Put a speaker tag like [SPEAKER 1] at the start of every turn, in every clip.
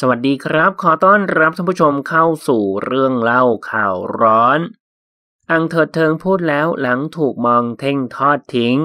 [SPEAKER 1] สวัสดีครับขอต้อนรับท่านผู้ชมเข้าสู่เรื่องเล่าข่าวร้อน อังเถิดเทิงพูดแล้วหลังถูกมองเท่งทอดทิ้ง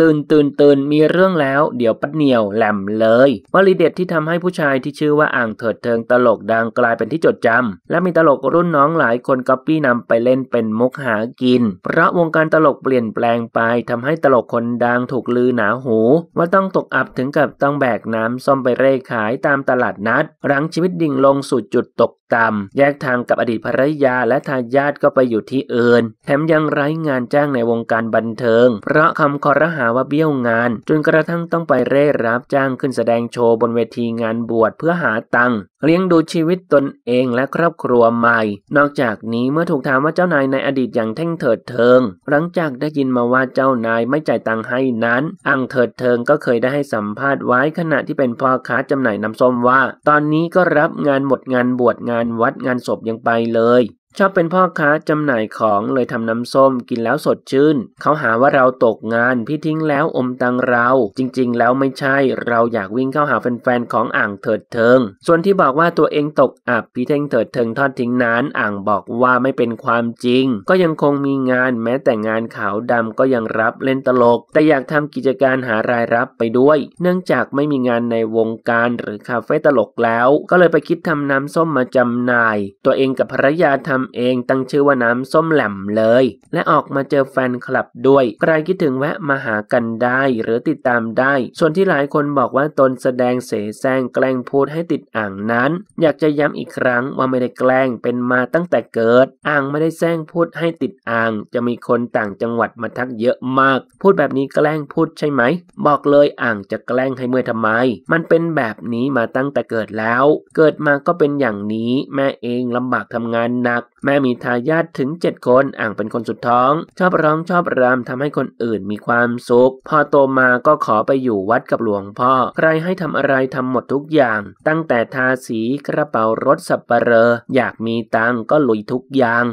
[SPEAKER 1] ตื่นตื่นตื่นมีเรื่องแล้วเดี๋ยวปัดเหนียวแหลมเลยวลีเด็ดที่ทำให้ผู้ชายที่ชื่อว่าอ่างเถิดเทิงตลก ดังกลายเป็นที่จดจำ และมีตลกรุ่นน้องหลายคนก๊อปปี้นำไปเล่นเป็นมุกหากินเพราะวงการตลกเปลี่ยนแปลงไป ทำให้ตลกคนดังถูกลือหนาหู ว่าต้องตกอับถึงกับต้องแบกน้ำ่อมไปเร่ขายตามตลาดนัด รังชีวิตดิ่งลงสู่จุดตกต่ำแยกทางกับอดีตภรรยาและทายาทก็ไปอยู่ที่อื่น แถมยังไร้งานจ้างในวงการบันเทิง เพราะคำคอรหาาว่า เบี้ยวงาน จนกระทั่งต้องไปเร่รับจ้างขึ้นแสดงโชว์บนเวทีงานบวชเพื่อหาตังค์เลี้ยงดูชีวิตตนเองและครอบครัวใหม่ นอกจากนี้เมื่อถูกถามว่าเจ้านายในอดีตอย่างแท่งเถิดเทิง หลังจากได้ยินมาว่าเจ้านายไม่จ่ายตังค์ให้นั้น อังเถิดเทิงก็เคยได้ให้สัมภาษณ์ไว้ขณะที่เป็นพ่อค้าจำหน่ายน้ำส้มว่า ตอนนี้ก็รับงานหมดงานบวชงานวัดงานศพยังไปเลยชอบเป็นพ่อค้าจำหน่ายของเลยทำน้ำส้มกินแล้วสดชื่น เขาหาว่าเราตกงาน พี่ทิ้งแล้วอมตังเรา จริง ๆ แล้วไม่ใช่ เราอยากวิ่งเข้าหาแฟนๆของอ่างเถิดเทิงส่วนที่บอกว่าตัวเองตกอับพี่เท่งเถิดเทิงทอดทิ้งนั้นอ่างบอกว่าไม่เป็นความจริง ก็ยังคงมีงานแม้แต่งานขาวดำก็ยังรับเล่นตลก แต่อยากทำกิจการหารายรับไปด้วย เนื่องจากไม่มีงานในวงการหรือคาเฟ่ตลกแล้วก็เลยไปคิดทำน้ำส้มมาจำหน่าย ตัวเองกับภรรยาทำาเองตั้งชื่อว่าน้ำส้มแหลมเลย และออกมาเจอแฟนคลับด้วยใครคิดถึงแวะมาหากันได้หรือติดตามได้ ส่วนที่หลายคนบอกว่าตนแสดงเสแสร้งแกล้งพูดให้ติดอ่างนั้น อยากจะย้ำอีกครั้งว่าไม่ได้แกล้งเป็นมาตั้งแต่เกิด อ่างไม่ได้แสร้งพูดให้ติดอ่าง จะมีคนต่างจังหวัดมาทักเยอะมาก พูดแบบนี้แกล้งพูดใช่ไหมบอกเลยอ่างจะแกล้งให้เมื่อทำไม มันเป็นแบบนี้มาตั้งแต่เกิดแล้ว เกิดมาก็เป็นอย่างนี้แม่เองลำบากทำงานหนักแม่มีทายาทถึง 7 คนอ่างเป็นคนสุดท้อง ชอบร้องชอบรำทำให้คนอื่นมีความสุข พอโตมาก็ขอไปอยู่วัดกับหลวงพ่อ ใครให้ทำอะไรทำหมดทุกอย่าง ตั้งแต่ทาสีกระเป๋ารถสับปะเรอ อยากมีตังก็ลุยทุกอย่าง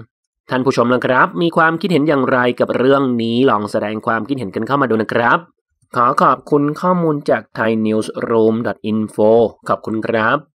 [SPEAKER 1] ท่านผู้ชมนะครับ มีความคิดเห็นอย่างไรกับเรื่องนี้ลองแสดงความคิดเห็นกันเข้ามาดูนะครับ ขอขอบคุณข้อมูลจาก thainews.room.info ขอบคุณครับ